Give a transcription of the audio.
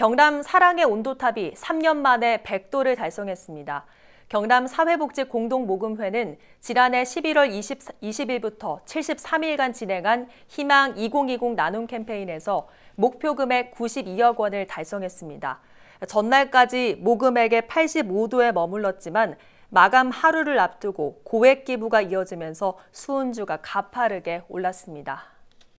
경남 사랑의 온도탑이 3년 만에 100도를 달성했습니다. 경남 사회복지 공동모금회는 지난해 11월 20, 일부터 73일간 진행한 희망 2020 나눔 캠페인에서 목표 금액 92억 원을 달성했습니다. 전날까지 모금액의 85도에 머물렀지만 마감 하루를 앞두고 고액 기부가 이어지면서 수은주가 가파르게 올랐습니다.